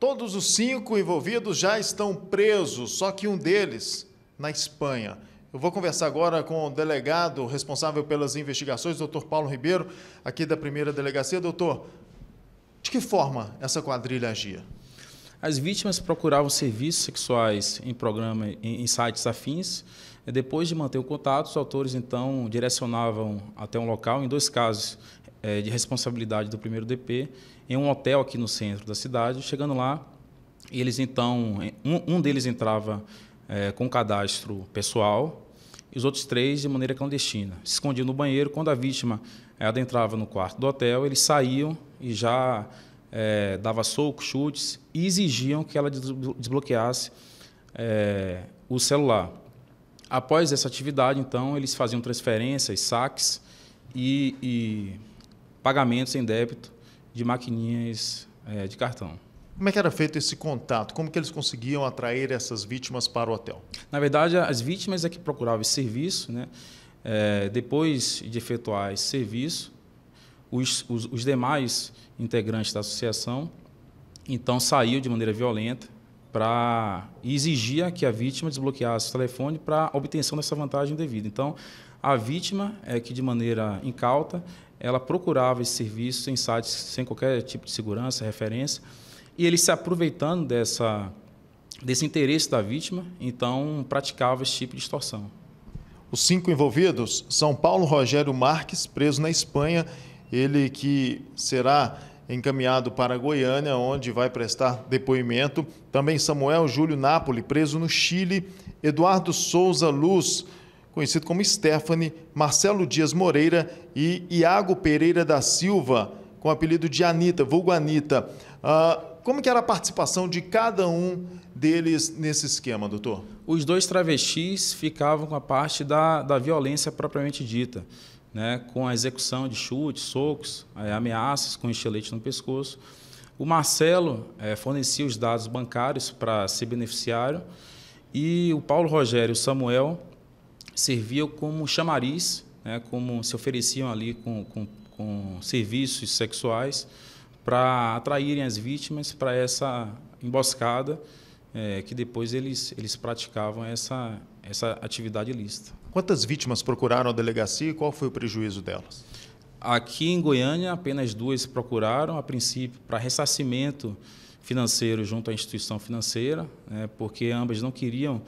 Todos os cinco envolvidos já estão presos, só que um deles na Espanha. Eu vou conversar agora com o delegado responsável pelas investigações, doutor Paulo Ribeiro, aqui da primeira delegacia. Doutor, de que forma essa quadrilha agia? As vítimas procuravam serviços sexuais em programa, em, sites afins. Depois de manter o contato, os autores então direcionavam até um local. Em dois casos, é, de responsabilidade do primeiro DP em um hotel aqui no centro da cidade. Chegando lá, eles então um, um deles entrava é, com cadastro pessoal e os outros três de maneira clandestina. Se escondiam no banheiro. Quando a vítima é, adentrava no quarto do hotel, eles saíam e já é, dava socos, chutes e exigiam que ela desbloqueasse é, o celular. Após essa atividade, então, eles faziam transferências, saques e, e pagamentos em débito de maquininhas é, de cartão. Como é que era feito esse contato? Como que eles conseguiam atrair essas vítimas para o hotel? Na verdade, as vítimas é que procuravam esse serviço, né? É, depois de efetuar esse serviço, os, os, os demais integrantes da associação então saíam de maneira violenta para exigia que a vítima desbloqueasse o telefone para obtenção dessa vantagem devida. Então, a vítima é que, de maneira incauta, ela procurava esse serviço em sites sem qualquer tipo de segurança, referência, e ele se aproveitando dessa, desse interesse da vítima, então praticava esse tipo de extorsão. Os cinco envolvidos são Paulo Rogério Marques, preso na Espanha, ele que será encaminhado para Goiânia, onde vai prestar depoimento. Também Samuel Júlio Napoli, preso no Chile, Eduardo Souza Luz, conhecido como Stephanie, Marcelo Dias Moreira e Iago Pereira da Silva, com o apelido de Anitta, vulgo Anitta. Uh, ah, como que era a participação de cada um deles nesse esquema, doutor? Os dois travestis ficavam com a parte da, da violência propriamente dita, né? com a execução de chutes, socos, eh, ameaças com estilete no pescoço. O Marcelo é, fornecia os dados bancários para ser beneficiário e o Paulo Rogério e o Samuel serviam como chamariz, né, como se ofereciam ali com, com, com serviços sexuais para atraírem as vítimas para essa emboscada é, que depois eles, eles praticavam essa, essa atividade ilícita. Quantas vítimas procuraram a delegacia e qual foi o prejuízo delas? Aqui em Goiânia, apenas duas procuraram, a princípio, para ressarcimento financeiro junto à instituição financeira, né, porque ambas não queriam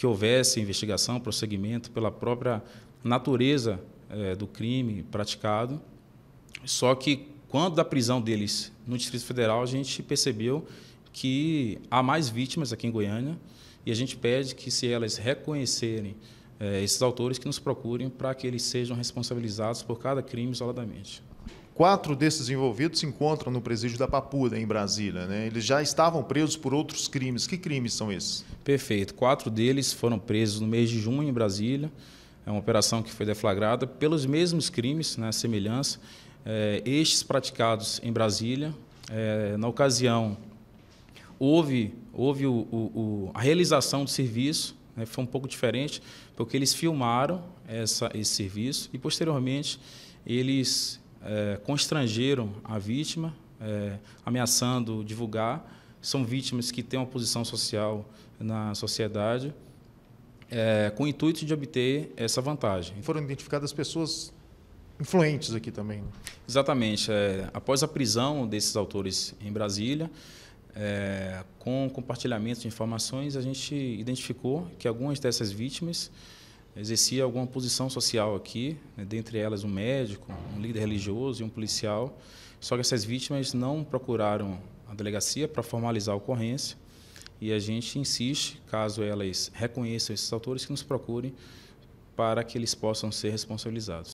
que houvesse investigação, prosseguimento pela própria natureza é, do crime praticado. Só que quando da prisão deles no Distrito Federal, a gente percebeu que há mais vítimas aqui em Goiânia e a gente pede que se elas reconhecerem é, esses autores que nos procurem para que eles sejam responsabilizados por cada crime isoladamente. Quatro desses envolvidos se encontram no presídio da Papuda, em Brasília. Né? Eles já estavam presos por outros crimes. Que crimes são esses? Perfeito. Quatro deles foram presos no mês de junho em Brasília. É uma operação que foi deflagrada pelos mesmos crimes, né, semelhança, é, estes praticados em Brasília. É, na ocasião, houve, houve o, o, o, a realização do serviço, né, foi um pouco diferente, porque eles filmaram essa, esse serviço e, posteriormente, eles é, constrangeram a vítima, é, ameaçando divulgar. São vítimas que têm uma posição social na sociedade, é, com o intuito de obter essa vantagem. Foram identificadas pessoas influentes aqui também. Né? Exatamente. É, após a prisão desses autores em Brasília, é, com compartilhamento de informações, a gente identificou que algumas dessas vítimas exercia alguma posição social aqui, né, dentre elas um médico, um líder religioso e um policial. Só que essas vítimas não procuraram a delegacia para formalizar a ocorrência e a gente insiste, caso elas reconheçam esses autores, que nos procurem para que eles possam ser responsabilizados.